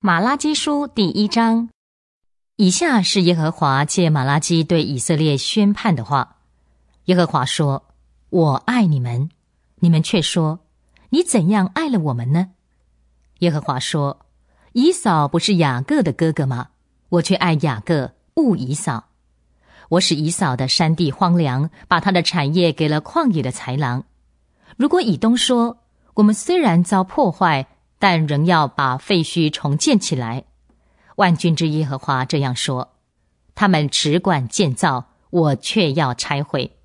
马拉基书第一章，以下是耶和华借马拉基对以色列宣判的话。耶和华说：“我爱你们，你们却说，你怎样爱了我们呢？”耶和华说：“以扫不是雅各的哥哥吗？我却爱雅各，恶以扫。我使以扫的山地荒凉，把他的产业给了旷野的豺狼。如果以东说，我们虽然遭破坏，”但仍要把废墟重建起来，万军之耶和华这样说：他们只管建造，我却要拆毁。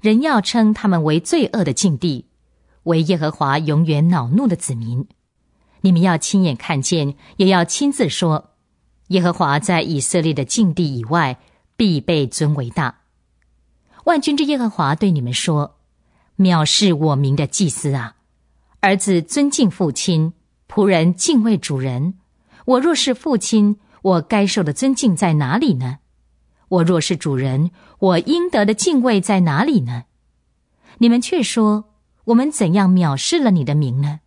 人要称他们为罪恶的境地，为耶和华永远恼怒的子民。你们要亲眼看见，也要亲自说：耶和华在以色列的境地以外，必被尊为大。万军之耶和华对你们说：藐视我名的祭司啊，儿子尊敬父亲。仆人敬畏主人，我若是父亲，我该受的尊敬在哪里呢？我若是主人，我应得的敬畏在哪里呢？你们却说，我们怎样藐视了你的名呢？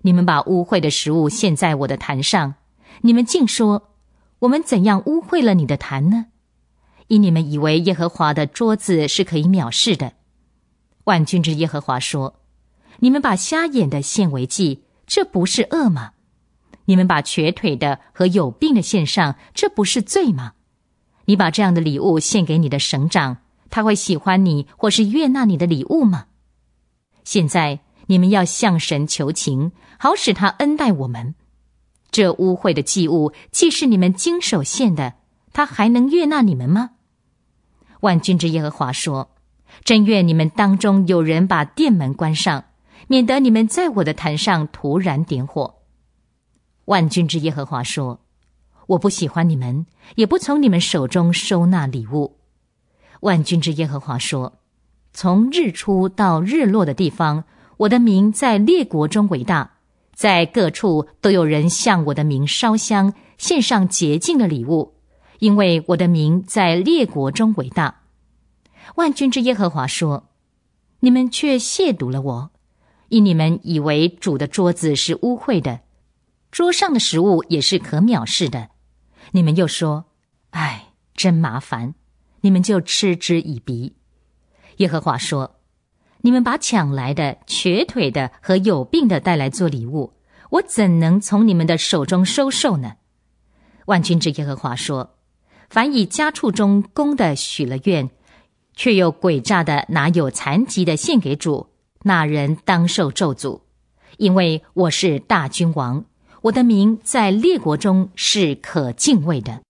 你们把污秽的食物献在我的坛上，你们竟说，我们怎样污秽了你的坛呢？因你们以为耶和华的桌子是可以藐视的。万军之耶和华说，你们把瞎眼的献为祭。这不是恶吗？你们把瘸腿的和有病的献上，这不是罪吗？你把这样的礼物献给你的省长，他会喜欢你或是悦纳你的礼物吗？现在你们要向神求情，好使他恩待我们。这污秽的祭物既是你们经手献的，他还能悦纳你们吗？万军之耶和华说：“真愿你们当中有人把殿门关上。”免得你们在我的坛上突然点火。万军之耶和华说：“我不喜欢你们，也不从你们手中收纳礼物。”万军之耶和华说：“从日出到日落的地方，我的名在列国中伟大，在各处都有人向我的名烧香，献上洁净的礼物，因为我的名在列国中伟大。”万军之耶和华说：“你们却亵渎了我。”因你们以为主的桌子是污秽的，桌上的食物也是可藐视的，你们又说：“哎，真麻烦！”你们就嗤之以鼻。耶和华说：“你们把抢来的、瘸腿的和有病的带来做礼物，我怎能从你们的手中收受呢？”万军之耶和华说：“凡以家畜中公的许了愿，却又诡诈的拿有残疾的献给主。”那人当受咒诅，因为我是大君王，我的名在列国中是可敬畏的。